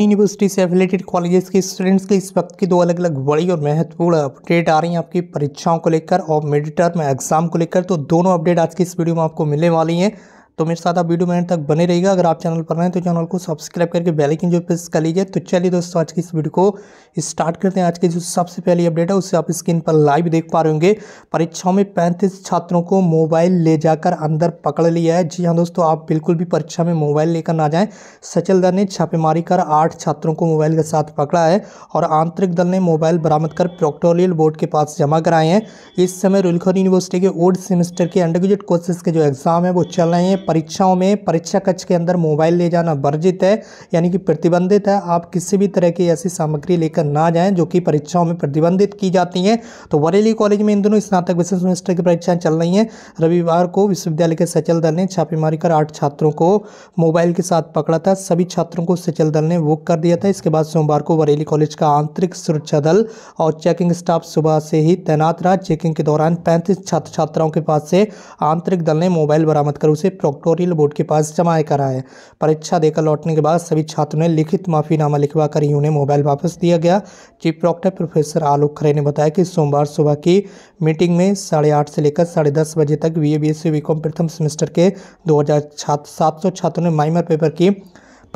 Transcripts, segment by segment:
university से related colleges के students के इस वक्त की दो अलग अलग बड़ी और महत्वपूर्ण अपडेट आ रही हैं आपकी परीक्षाओं को लेकर और मिड टर्म एग्जाम को लेकर तो दोनों अपडेट आज की इस वीडियो में आपको मिलने वाली हैं तो मेरे साथ आप वीडियो में तक बने रहिएगा अगर आप चैनल पर रहें तो चैनल को सब्सक्राइब करके बेल आइकन जो प्रेस कर लीजिए तो चलिए दोस्तों आज की इस वीडियो को स्टार्ट करते हैं आज की जो सबसे पहली अपडेट है उससे आप स्क्रीन पर लाइव देख पा रहे होंगे परीक्षाओं में पैंतीस छात्रों को मोबाइल ले जाकर अंदर पकड़ लिया है जी हाँ दोस्तों आप बिल्कुल भी परीक्षा में मोबाइल लेकर ना जाएँ सचल दल ने छापेमारी कर आठ छात्रों को मोबाइल के साथ पकड़ा है और आंतरिक दल ने मोबाइल बरामद कर प्रोक्टोरियल बोर्ड के पास जमा कराए हैं इस समय रुलखर यूनिवर्सिटी के ओल्ड सेमेस्टर के अंडर ग्रेजुएट कोर्सेज के जो एग्ज़ाम है वो चल रहे हैं परीक्षाओं में परीक्षा कक्ष के अंदर मोबाइल ले जाना वर्जित है यानी कि प्रतिबंधित है आप किसी भी तरह की ऐसी सामग्री लेकर ना जाएं जो कि परीक्षाओं में प्रतिबंधित की जाती हैं तो बरेली कॉलेज में इन दोनों स्नातक विशेष सेमेस्टर की परीक्षाएं चल रही हैं रविवार को विश्वविद्यालय के सचल दल ने छापेमारी कर आठ छात्रों को मोबाइल के साथ पकड़ा था सभी छात्रों को सचल दल ने बुक कर दिया था इसके बाद सोमवार को बरेली कॉलेज का आंतरिक सुरक्षा दल और चेकिंग स्टाफ सुबह से ही तैनात रहा चेकिंग के दौरान पैंतीस छात्र छात्राओं के पास से आंतरिक दल ने मोबाइल बरामद कर उसे प्रोक्टोरियल बोर्ड के पास जमा है परीक्षा देकर लौटने के बाद सभी छात्रों ने लिखित माफीनामा लिखवा कर ही उन्हें मोबाइल वापस दिया गया chief proctor professor Alok Khare ने बताया कि सोमवार सुबह की मीटिंग में साढ़े आठ से लेकर साढ़े दस बजे तक B A B S C com प्रथम सेमेस्टर के दो हज़ार छात्र सात सौ छात्रों ने माइमर पेपर की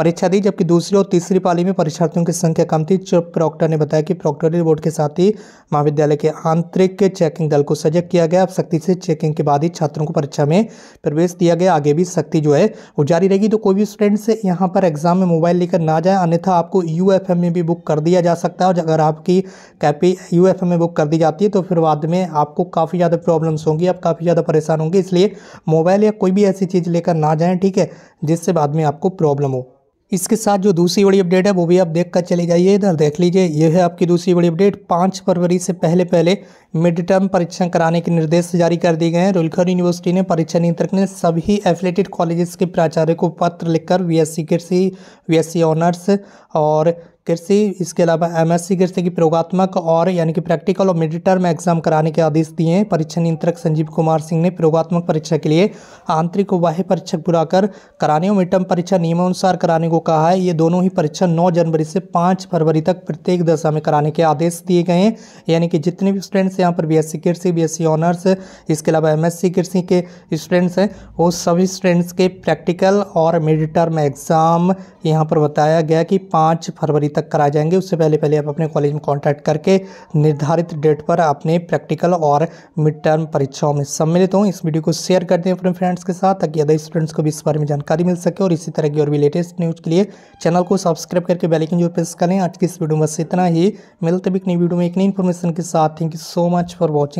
परीक्षा दी जबकि दूसरी और तीसरी पाली में परीक्षार्थियों की संख्या कम थी प्रॉक्टर ने बताया कि प्रोक्टरी बोर्ड के साथ ही महाविद्यालय के आंतरिक चेकिंग दल को सजग किया गया अब सख्ती से चेकिंग के बाद ही छात्रों को परीक्षा में प्रवेश दिया गया आगे भी सख्ती जो है वो जारी रहेगी तो कोई भी स्टूडेंट्स यहाँ पर एग्जाम में मोबाइल लेकर ना जाए अन्यथा आपको यू में भी बुक कर दिया जा सकता है और अगर आपकी कैपी यू में बुक कर दी जाती है तो फिर बाद में आपको काफ़ी ज़्यादा प्रॉब्लम्स होंगी आप काफ़ी ज़्यादा परेशान होंगे इसलिए मोबाइल या कोई भी ऐसी चीज़ लेकर ना जाएँ ठीक है जिससे बाद में आपको प्रॉब्लम हो इसके साथ जो दूसरी बड़ी अपडेट है वो भी आप देख कर चले जाइए इधर देख लीजिए ये है आपकी दूसरी बड़ी अपडेट पाँच फरवरी से पहले पहले मिड टर्म परीक्षा कराने के निर्देश जारी कर दिए गए हैं रुलखर यूनिवर्सिटी ने परीक्षा नियंत्रक ने सभी एफिलेटेड कॉलेजेस के प्राचार्य को पत्र लिखकर B S C B S C honours और कृषि इसके अलावा एमएससी कृषि की प्रयोगात्मक और यानी कि प्रैक्टिकल और मिड टर्म एग्जाम कराने के आदेश दिए हैं परीक्षा नियंत्रक संजीव कुमार सिंह ने प्रयोगात्मक परीक्षा के लिए आंतरिक बाह्य परीक्षक बुलाकर कराने और मिड टर्म परीक्षा नियमानुसार कराने को कहा है ये दोनों ही परीक्षा नौ जनवरी से पाँच फरवरी तक प्रत्येक दशा में कराने के आदेश दिए गए हैं यानी कि जितने भी स्टूडेंट्स यहाँ पर बी एस कृषि बी ऑनर्स इसके अलावा एम कृषि के स्टूडेंट्स हैं वो सभी स्टूडेंट्स के प्रैक्टिकल और मिड टर्म एग्ज़ाम यहाँ पर बताया गया कि पाँच फरवरी तक तक कराए जाएंगे उससे पहले पहले आप अपने कॉलेज में कॉन्टैक्ट करके निर्धारित डेट पर अपने प्रैक्टिकल और मिड टर्म परीक्षाओं में सम्मिलित हों इस वीडियो को शेयर कर दें अपने फ्रेंड्स के साथ ताकि अदर स्टूडेंट्स को भी इस बारे में जानकारी मिल सके और इसी तरह की और भी लेटेस्ट न्यूज़ के लिए चैनल को सब्सक्राइब करके बेलाइकन जो प्रेस करें आज की इस वीडियो में बस इतना ही मिलते भी एक नई वीडियो में एक नई इन्फॉर्मेशन के साथ thank you so much for watching